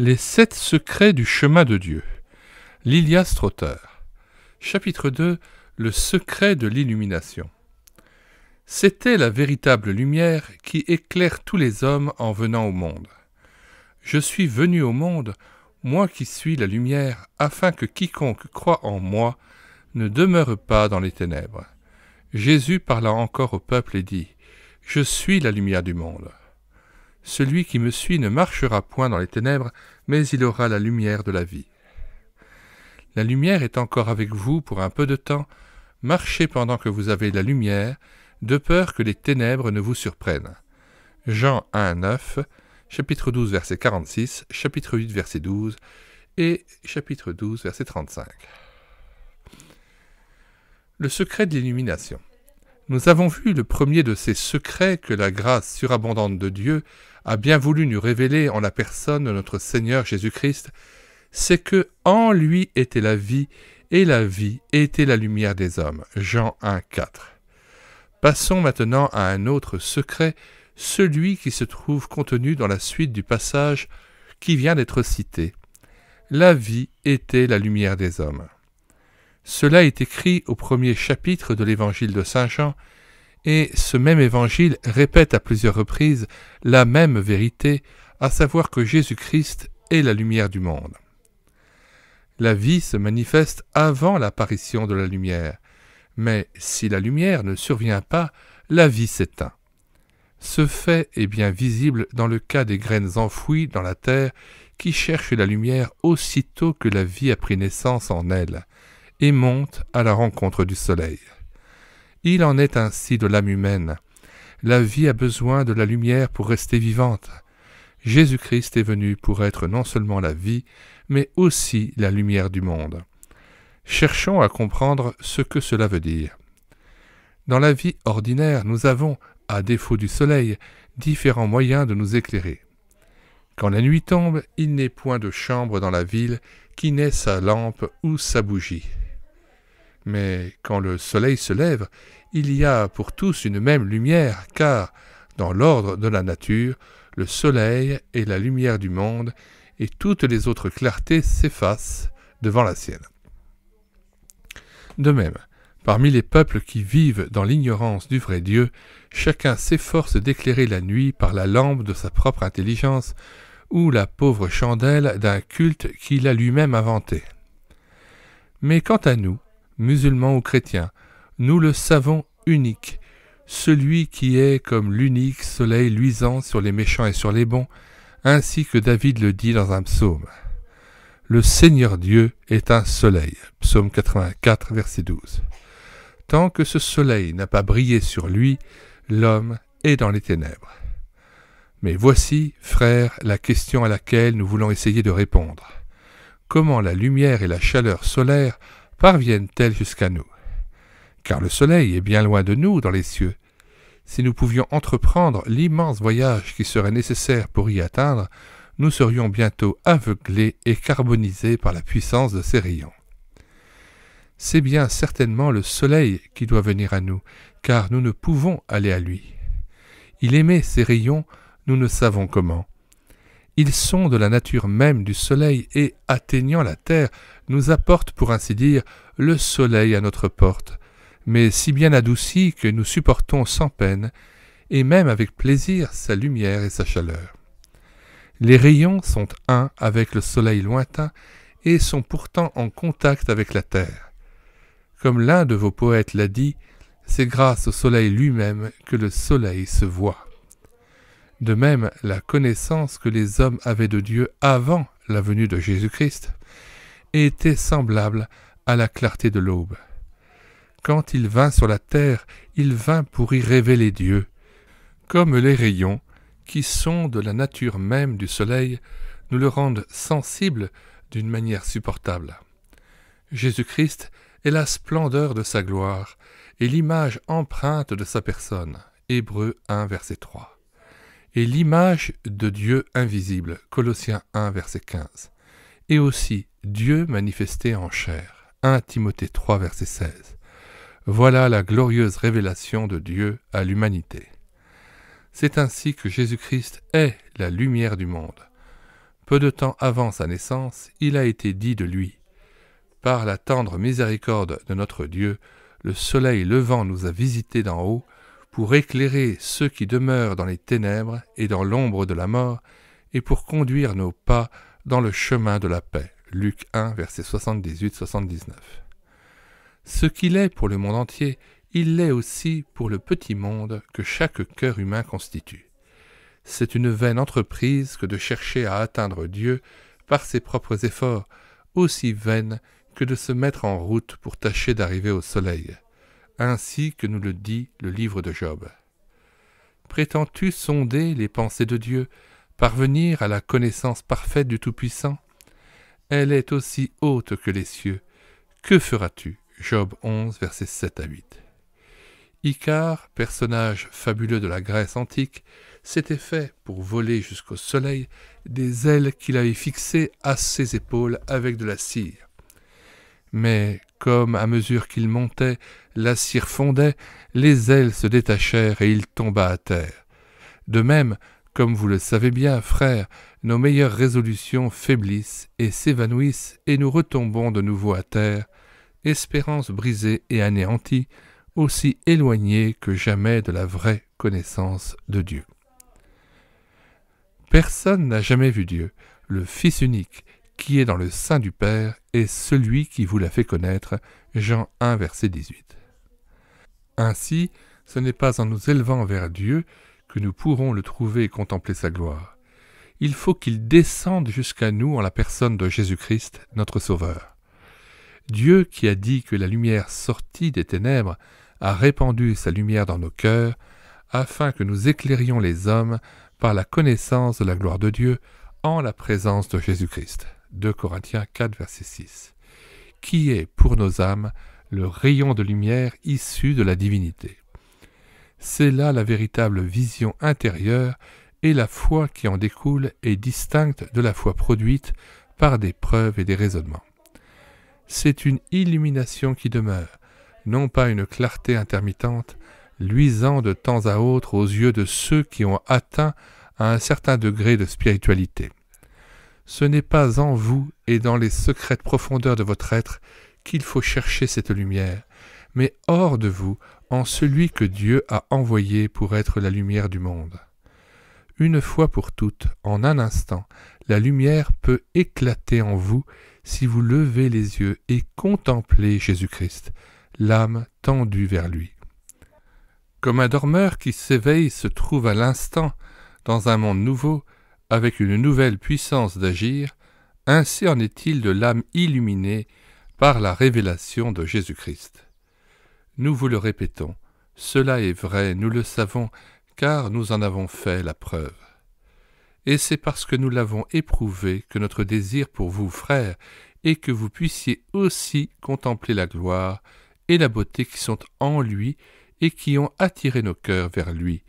Les sept secrets du chemin de Dieu. Lilia Strotter. Chapitre 2. Le secret de l'illumination. C'était la véritable lumière qui éclaire tous les hommes en venant au monde. Je suis venu au monde, moi qui suis la lumière, afin que quiconque croit en moi ne demeure pas dans les ténèbres. Jésus parla encore au peuple et dit Je suis la lumière du monde. Celui qui me suit ne marchera point dans les ténèbres, mais il aura la lumière de la vie. La lumière est encore avec vous pour un peu de temps, marchez pendant que vous avez la lumière, de peur que les ténèbres ne vous surprennent. Jean 1, 9, chapitre 12, verset 46, chapitre 8, verset 12, et chapitre 12, verset 35. Le secret de l'illumination. Nous avons vu le premier de ces secrets que la grâce surabondante de Dieu a bien voulu nous révéler en la personne de notre Seigneur Jésus-Christ, c'est que en lui était la vie, et la vie était la lumière des hommes. Jean 1, 4. Passons maintenant à un autre secret, celui qui se trouve contenu dans la suite du passage qui vient d'être cité. La vie était la lumière des hommes. Cela est écrit au premier chapitre de l'évangile de Saint Jean, et ce même évangile répète à plusieurs reprises la même vérité, à savoir que Jésus-Christ est la lumière du monde. La vie se manifeste avant l'apparition de la lumière, mais si la lumière ne survient pas, la vie s'éteint. Ce fait est bien visible dans le cas des graines enfouies dans la terre qui cherchent la lumière aussitôt que la vie a pris naissance en elles et monte à la rencontre du soleil. Il en est ainsi de l'âme humaine. La vie a besoin de la lumière pour rester vivante. Jésus-Christ est venu pour être non seulement la vie, mais aussi la lumière du monde. Cherchons à comprendre ce que cela veut dire. Dans la vie ordinaire, nous avons, à défaut du soleil, différents moyens de nous éclairer. Quand la nuit tombe, il n'est point de chambre dans la ville qui n'ait sa lampe ou sa bougie. Mais quand le soleil se lève, il y a pour tous une même lumière, car, dans l'ordre de la nature, le soleil est la lumière du monde, et toutes les autres clartés s'effacent devant la sienne. De même, parmi les peuples qui vivent dans l'ignorance du vrai Dieu, chacun s'efforce d'éclairer la nuit par la lampe de sa propre intelligence, ou la pauvre chandelle d'un culte qu'il a lui-même inventé. Mais quant à nous, musulmans ou chrétiens. Nous le savons unique, celui qui est comme l'unique soleil luisant sur les méchants et sur les bons, ainsi que David le dit dans un psaume. Le Seigneur Dieu est un soleil. Psaume 84, verset 12. Tant que ce soleil n'a pas brillé sur lui, l'homme est dans les ténèbres. Mais voici, frères, la question à laquelle nous voulons essayer de répondre. Comment la lumière et la chaleur solaire parviennent-elles jusqu'à nous Car le soleil est bien loin de nous dans les cieux. Si nous pouvions entreprendre l'immense voyage qui serait nécessaire pour y atteindre, nous serions bientôt aveuglés et carbonisés par la puissance de ses rayons. C'est bien certainement le soleil qui doit venir à nous, car nous ne pouvons aller à lui. Il émet ses rayons, nous ne savons comment, ils sont de la nature même du soleil et, atteignant la terre, nous apportent, pour ainsi dire, le soleil à notre porte, mais si bien adouci que nous supportons sans peine, et même avec plaisir, sa lumière et sa chaleur. Les rayons sont un avec le soleil lointain et sont pourtant en contact avec la terre. Comme l'un de vos poètes l'a dit, c'est grâce au soleil lui-même que le soleil se voit. De même, la connaissance que les hommes avaient de Dieu avant la venue de Jésus-Christ était semblable à la clarté de l'aube. Quand il vint sur la terre, il vint pour y révéler Dieu, comme les rayons qui sont de la nature même du soleil nous le rendent sensible d'une manière supportable. Jésus-Christ est la splendeur de sa gloire et l'image empreinte de sa personne. Hébreu 1, verset 3 et l'image de Dieu invisible, Colossiens 1, verset 15, et aussi Dieu manifesté en chair, 1 Timothée 3, verset 16. Voilà la glorieuse révélation de Dieu à l'humanité. C'est ainsi que Jésus-Christ est la lumière du monde. Peu de temps avant sa naissance, il a été dit de lui, Par la tendre miséricorde de notre Dieu, le soleil levant nous a visités d'en haut, pour éclairer ceux qui demeurent dans les ténèbres et dans l'ombre de la mort, et pour conduire nos pas dans le chemin de la paix. Luc 1, verset 78-79. Ce qu'il est pour le monde entier, il l'est aussi pour le petit monde que chaque cœur humain constitue. C'est une vaine entreprise que de chercher à atteindre Dieu par ses propres efforts, aussi vaine que de se mettre en route pour tâcher d'arriver au soleil ainsi que nous le dit le livre de Job. Prétends-tu sonder les pensées de Dieu, parvenir à la connaissance parfaite du Tout-Puissant Elle est aussi haute que les cieux. Que feras-tu Job 11, versets 7 à 8. Icare, personnage fabuleux de la Grèce antique, s'était fait, pour voler jusqu'au soleil, des ailes qu'il avait fixées à ses épaules avec de la cire. Mais comme à mesure qu'il montait, la cire fondait, les ailes se détachèrent et il tomba à terre. De même, comme vous le savez bien, frère, nos meilleures résolutions faiblissent et s'évanouissent, et nous retombons de nouveau à terre, espérance brisée et anéantie, aussi éloignée que jamais de la vraie connaissance de Dieu. Personne n'a jamais vu Dieu, le Fils unique, qui est dans le sein du Père est celui qui vous l'a fait connaître. Jean 1, verset 18. Ainsi, ce n'est pas en nous élevant vers Dieu que nous pourrons le trouver et contempler sa gloire. Il faut qu'il descende jusqu'à nous en la personne de Jésus-Christ, notre Sauveur. Dieu qui a dit que la lumière sortie des ténèbres a répandu sa lumière dans nos cœurs, afin que nous éclairions les hommes par la connaissance de la gloire de Dieu en la présence de Jésus-Christ. 2 Corinthiens 4, verset 6, qui est pour nos âmes le rayon de lumière issu de la divinité. C'est là la véritable vision intérieure et la foi qui en découle est distincte de la foi produite par des preuves et des raisonnements. C'est une illumination qui demeure, non pas une clarté intermittente, luisant de temps à autre aux yeux de ceux qui ont atteint un certain degré de spiritualité ce n'est pas en vous et dans les secrètes profondeurs de votre être qu'il faut chercher cette lumière, mais hors de vous, en celui que Dieu a envoyé pour être la lumière du monde. Une fois pour toutes, en un instant, la lumière peut éclater en vous si vous levez les yeux et contemplez Jésus-Christ, l'âme tendue vers lui. Comme un dormeur qui s'éveille se trouve à l'instant dans un monde nouveau, avec une nouvelle puissance d'agir, ainsi en est-il de l'âme illuminée par la révélation de Jésus-Christ. Nous vous le répétons, cela est vrai, nous le savons, car nous en avons fait la preuve. Et c'est parce que nous l'avons éprouvé que notre désir pour vous, frères, est que vous puissiez aussi contempler la gloire et la beauté qui sont en lui et qui ont attiré nos cœurs vers lui,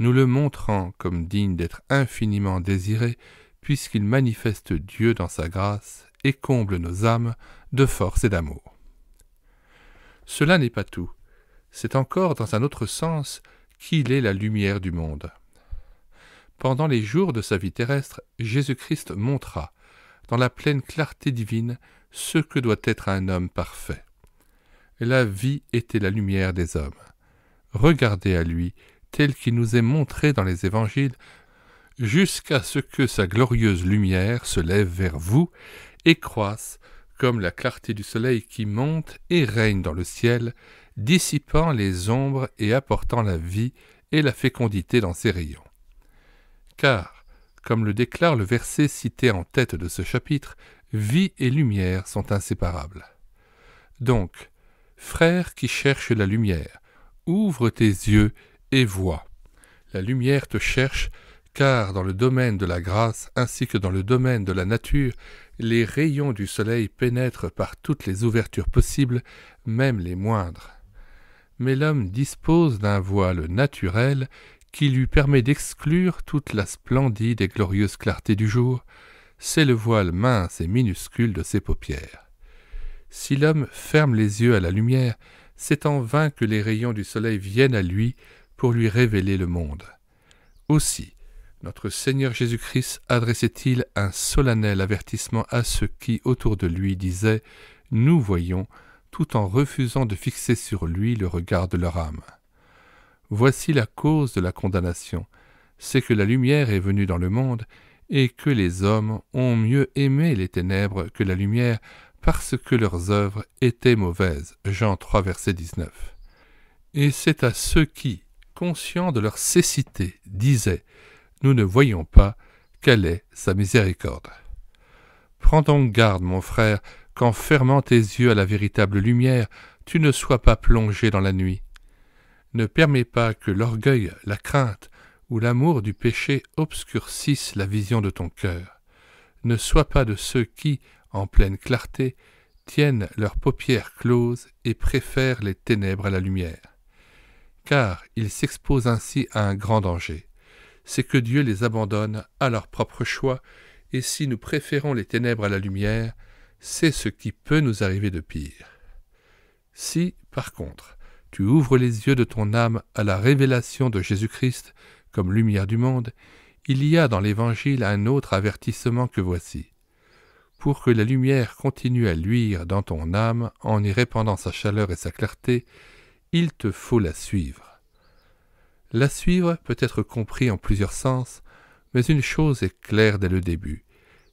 nous le montrant comme digne d'être infiniment désiré, puisqu'il manifeste Dieu dans sa grâce et comble nos âmes de force et d'amour. Cela n'est pas tout, c'est encore dans un autre sens qu'il est la lumière du monde. Pendant les jours de sa vie terrestre, Jésus-Christ montra, dans la pleine clarté divine, ce que doit être un homme parfait. La vie était la lumière des hommes. Regardez à lui tel qu'il nous est montré dans les évangiles, jusqu'à ce que sa glorieuse lumière se lève vers vous et croisse comme la clarté du soleil qui monte et règne dans le ciel, dissipant les ombres et apportant la vie et la fécondité dans ses rayons. Car, comme le déclare le verset cité en tête de ce chapitre, vie et lumière sont inséparables. Donc, frère qui cherche la lumière, ouvre tes yeux et vois. La lumière te cherche, car dans le domaine de la grâce ainsi que dans le domaine de la nature, les rayons du soleil pénètrent par toutes les ouvertures possibles, même les moindres. Mais l'homme dispose d'un voile naturel qui lui permet d'exclure toute la splendide et glorieuse clarté du jour, c'est le voile mince et minuscule de ses paupières. Si l'homme ferme les yeux à la lumière, c'est en vain que les rayons du soleil viennent à lui pour lui révéler le monde. Aussi, notre Seigneur Jésus-Christ adressait-il un solennel avertissement à ceux qui, autour de lui, disaient ⁇ Nous voyons ⁇ tout en refusant de fixer sur lui le regard de leur âme. Voici la cause de la condamnation, c'est que la lumière est venue dans le monde, et que les hommes ont mieux aimé les ténèbres que la lumière, parce que leurs œuvres étaient mauvaises. Jean 3, verset 19. Et c'est à ceux qui, Conscient de leur cécité, disait, Nous ne voyons pas quelle est sa miséricorde. Prends donc garde, mon frère, qu'en fermant tes yeux à la véritable lumière, tu ne sois pas plongé dans la nuit. Ne permets pas que l'orgueil, la crainte ou l'amour du péché obscurcissent la vision de ton cœur. Ne sois pas de ceux qui, en pleine clarté, tiennent leurs paupières closes et préfèrent les ténèbres à la lumière car ils s'exposent ainsi à un grand danger. C'est que Dieu les abandonne à leur propre choix, et si nous préférons les ténèbres à la lumière, c'est ce qui peut nous arriver de pire. Si, par contre, tu ouvres les yeux de ton âme à la révélation de Jésus-Christ comme lumière du monde, il y a dans l'Évangile un autre avertissement que voici. Pour que la lumière continue à luire dans ton âme en y répandant sa chaleur et sa clarté, il te faut la suivre. La suivre peut être compris en plusieurs sens, mais une chose est claire dès le début,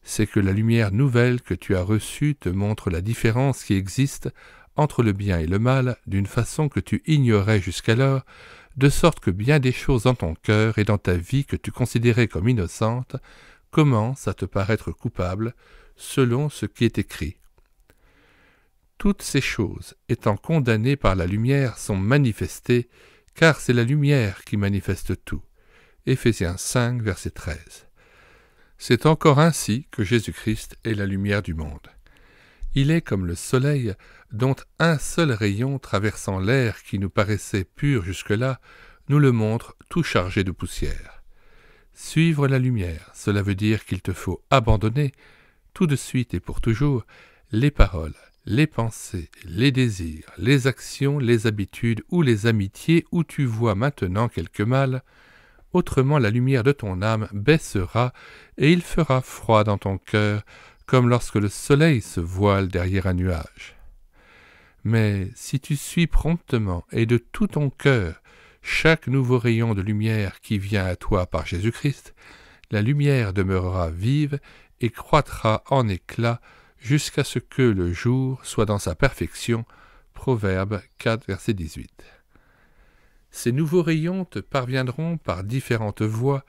c'est que la lumière nouvelle que tu as reçue te montre la différence qui existe entre le bien et le mal d'une façon que tu ignorais jusqu'alors, de sorte que bien des choses dans ton cœur et dans ta vie que tu considérais comme innocentes commencent à te paraître coupables selon ce qui est écrit, toutes ces choses, étant condamnées par la lumière, sont manifestées, car c'est la lumière qui manifeste tout. Éphésiens 5, verset 13. C'est encore ainsi que Jésus-Christ est la lumière du monde. Il est comme le soleil dont un seul rayon traversant l'air qui nous paraissait pur jusque-là nous le montre tout chargé de poussière. Suivre la lumière, cela veut dire qu'il te faut abandonner, tout de suite et pour toujours, les paroles, les pensées, les désirs, les actions, les habitudes ou les amitiés où tu vois maintenant quelque mal, autrement la lumière de ton âme baissera et il fera froid dans ton cœur, comme lorsque le soleil se voile derrière un nuage. Mais si tu suis promptement et de tout ton cœur chaque nouveau rayon de lumière qui vient à toi par Jésus-Christ, la lumière demeurera vive et croîtra en éclat jusqu'à ce que le jour soit dans sa perfection. Proverbe 4, verset 18. Ces nouveaux rayons te parviendront par différentes voies,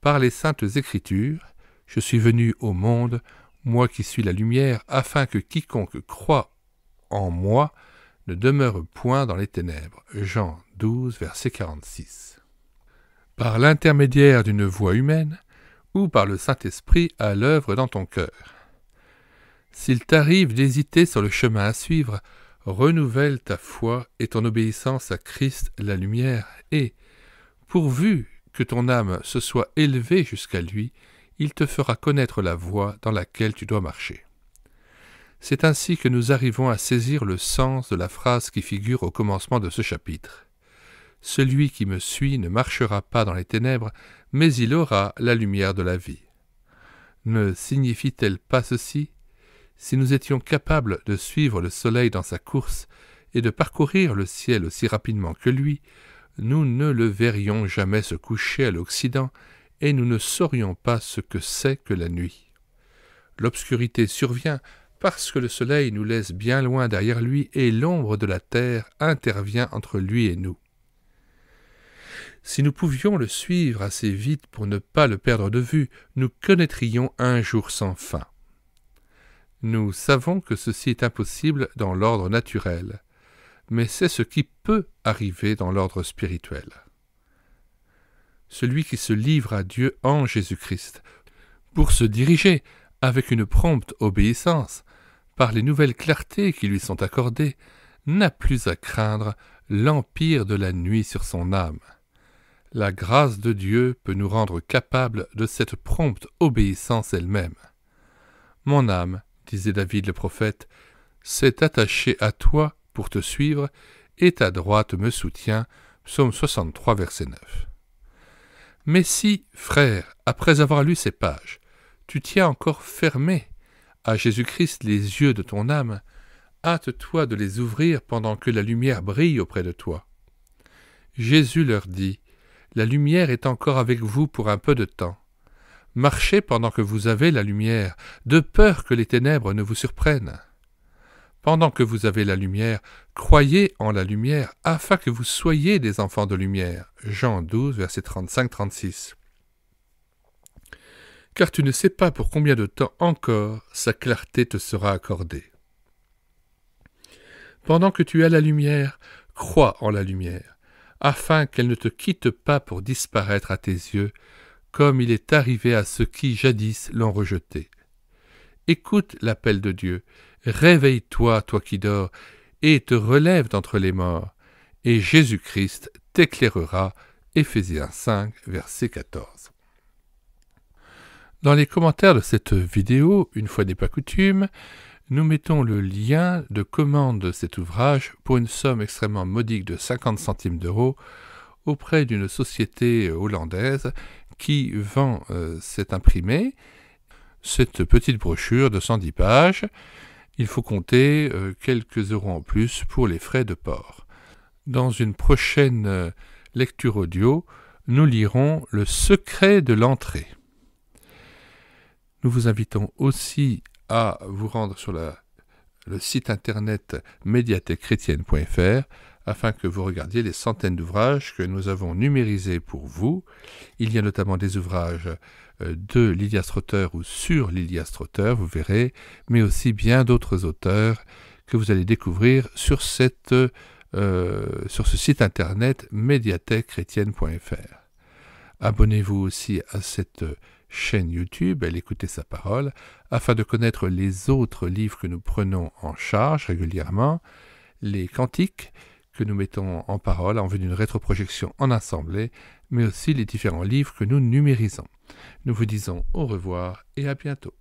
par les saintes Écritures. Je suis venu au monde, moi qui suis la lumière, afin que quiconque croit en moi ne demeure point dans les ténèbres. Jean 12, verset 46. Par l'intermédiaire d'une voix humaine, ou par le Saint-Esprit à l'œuvre dans ton cœur. S'il t'arrive d'hésiter sur le chemin à suivre, renouvelle ta foi et ton obéissance à Christ la lumière, et, pourvu que ton âme se soit élevée jusqu'à lui, il te fera connaître la voie dans laquelle tu dois marcher. C'est ainsi que nous arrivons à saisir le sens de la phrase qui figure au commencement de ce chapitre. Celui qui me suit ne marchera pas dans les ténèbres, mais il aura la lumière de la vie. Ne signifie-t-elle pas ceci si nous étions capables de suivre le soleil dans sa course et de parcourir le ciel aussi rapidement que lui, nous ne le verrions jamais se coucher à l'Occident, et nous ne saurions pas ce que c'est que la nuit. L'obscurité survient parce que le soleil nous laisse bien loin derrière lui et l'ombre de la terre intervient entre lui et nous. Si nous pouvions le suivre assez vite pour ne pas le perdre de vue, nous connaîtrions un jour sans fin. Nous savons que ceci est impossible dans l'ordre naturel, mais c'est ce qui peut arriver dans l'ordre spirituel. Celui qui se livre à Dieu en Jésus-Christ, pour se diriger avec une prompte obéissance, par les nouvelles clartés qui lui sont accordées, n'a plus à craindre l'empire de la nuit sur son âme. La grâce de Dieu peut nous rendre capables de cette prompte obéissance elle-même. Mon âme disait David le prophète, s'est attaché à toi pour te suivre, et ta droite me soutient. Psaume 63, verset 9. Mais si, frère, après avoir lu ces pages, tu tiens encore fermé à Jésus-Christ les yeux de ton âme, hâte-toi de les ouvrir pendant que la lumière brille auprès de toi. Jésus leur dit, La lumière est encore avec vous pour un peu de temps. Marchez pendant que vous avez la lumière, de peur que les ténèbres ne vous surprennent. Pendant que vous avez la lumière, croyez en la lumière, afin que vous soyez des enfants de lumière. Jean 12, verset 35-36. Car tu ne sais pas pour combien de temps encore sa clarté te sera accordée. Pendant que tu as la lumière, crois en la lumière, afin qu'elle ne te quitte pas pour disparaître à tes yeux, comme il est arrivé à ceux qui jadis l'ont rejeté. Écoute l'appel de Dieu, réveille-toi, toi qui dors, et te relève d'entre les morts, et Jésus-Christ t'éclairera. Ephésiens 5, verset 14. Dans les commentaires de cette vidéo, une fois n'est pas coutume, nous mettons le lien de commande de cet ouvrage pour une somme extrêmement modique de 50 centimes d'euros auprès d'une société euh, hollandaise qui vend euh, cet imprimé, cette petite brochure de 110 pages. Il faut compter euh, quelques euros en plus pour les frais de port. Dans une prochaine lecture audio, nous lirons Le secret de l'entrée. Nous vous invitons aussi à vous rendre sur le site internet médiathèquechrétienne.fr afin que vous regardiez les centaines d'ouvrages que nous avons numérisés pour vous. Il y a notamment des ouvrages euh, de Lilias Trotter ou sur Lilias Trotter, vous verrez, mais aussi bien d'autres auteurs que vous allez découvrir sur, cette, euh, sur ce site internet médiathèquechrétienne.fr. Abonnez-vous aussi à cette chaîne YouTube, elle écoutez sa parole, afin de connaître les autres livres que nous prenons en charge régulièrement, les cantiques, que nous mettons en parole en vue d'une rétroprojection en assemblée, mais aussi les différents livres que nous numérisons. Nous vous disons au revoir et à bientôt.